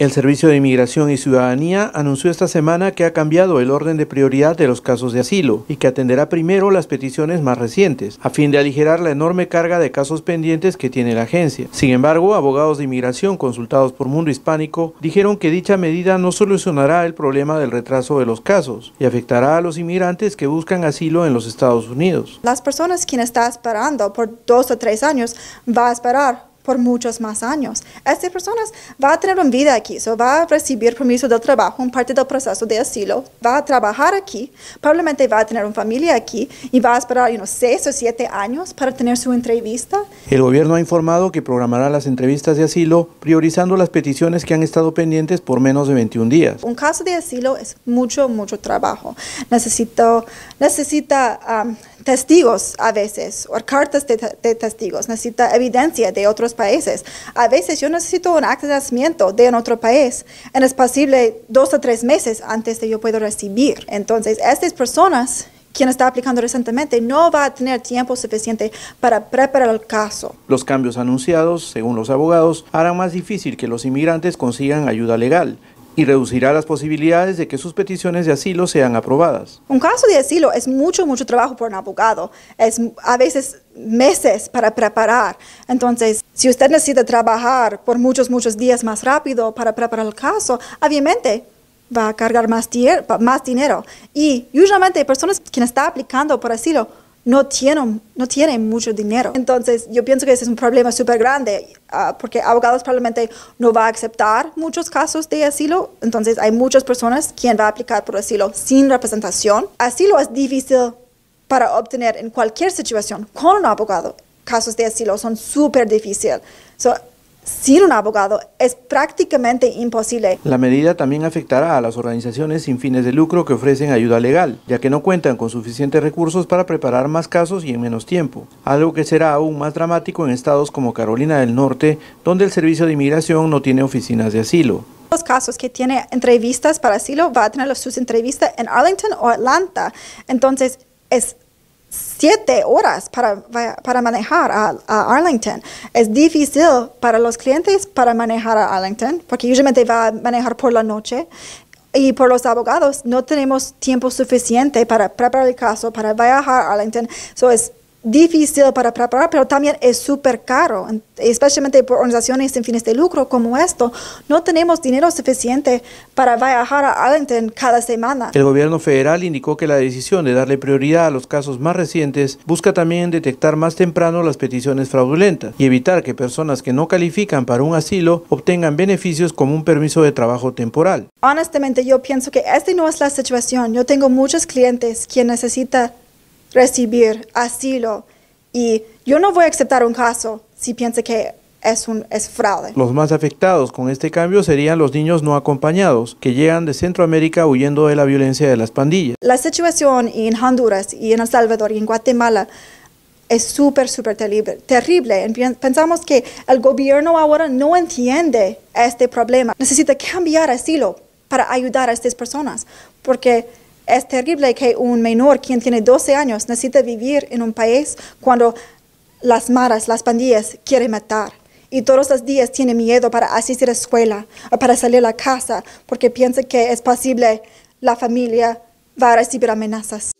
El Servicio de Inmigración y Ciudadanía anunció esta semana que ha cambiado el orden de prioridad de los casos de asilo y que atenderá primero las peticiones más recientes, a fin de aligerar la enorme carga de casos pendientes que tiene la agencia. Sin embargo, abogados de inmigración consultados por Mundo Hispánico dijeron que dicha medida no solucionará el problema del retraso de los casos y afectará a los inmigrantes que buscan asilo en los Estados Unidos. Las personas que están esperando por dos o tres años van a esperar por muchos más años. Estas personas va a tener una vida aquí, so va a recibir permiso de trabajo en parte del proceso de asilo, va a trabajar aquí, probablemente va a tener una familia aquí y va a esperar unos seis o 7 años para tener su entrevista. El gobierno ha informado que programará las entrevistas de asilo priorizando las peticiones que han estado pendientes por menos de 21 días. Un caso de asilo es mucho, mucho trabajo. Necesito, necesita um, testigos a veces, o cartas de, testigos, necesita evidencia de otros países. A veces yo necesito un acta de otro país, y es posible dos o tres meses antes de yo puedo recibir. Entonces, estas personas quien está aplicando recientemente no va a tener tiempo suficiente para preparar el caso. Los cambios anunciados, según los abogados, harán más difícil que los inmigrantes consigan ayuda legal y reducirá las posibilidades de que sus peticiones de asilo sean aprobadas. Un caso de asilo es mucho, mucho trabajo por un abogado. Es a veces meses para preparar. Entonces, si usted necesita trabajar por muchos, muchos días más rápido para preparar el caso, obviamente va a cargar más, más dinero. Y usualmente personas que están aplicando por asilo no tienen, mucho dinero. Entonces, yo pienso que ese es un problema súper grande, ah, porque abogados probablemente no va a aceptar muchos casos de asilo. Entonces, hay muchas personas quien va a aplicar por asilo sin representación. Asilo es difícil para obtener en cualquier situación con un abogado. Casos de asilo son súper difíciles sin un abogado es prácticamente imposible. La medida también afectará a las organizaciones sin fines de lucro que ofrecen ayuda legal, ya que no cuentan con suficientes recursos para preparar más casos y en menos tiempo, algo que será aún más dramático en estados como Carolina del Norte, donde el Servicio de Inmigración no tiene oficinas de asilo. Los casos que tiene entrevistas para asilo va a tener sus entrevistas en Arlington o Atlanta, entonces es siete horas para, manejar a, Arlington. Es difícil para los clientes para manejar a Arlington, porque usualmente va a manejar por la noche. Y por los abogados, no tenemos tiempo suficiente para preparar el caso, para viajar a Arlington. So es difícil para preparar, pero también es súper caro, especialmente por organizaciones sin fines de lucro como esto. No tenemos dinero suficiente para viajar a Arlington cada semana. El gobierno federal indicó que la decisión de darle prioridad a los casos más recientes busca también detectar más temprano las peticiones fraudulentas y evitar que personas que no califican para un asilo obtengan beneficios como un permiso de trabajo temporal. Honestamente, yo pienso que esta no es la situación. Yo tengo muchos clientes que necesitan recibir asilo y yo no voy a aceptar un caso si piensa que es un es fraude. Los más afectados con este cambio serían los niños no acompañados que llegan de Centroamérica huyendo de la violencia de las pandillas. La situación en Honduras y en El Salvador y en Guatemala es súper, súper terrible, terrible. Pensamos que el gobierno ahora no entiende este problema. Necesita cambiar asilo para ayudar a estas personas porque es terrible que un menor quien tiene 12 años necesite vivir en un país cuando las maras, las pandillas quieren matar. Y todos los días tiene miedo para asistir a escuela o para salir a la casa porque piensa que es posible la familia va a recibir amenazas.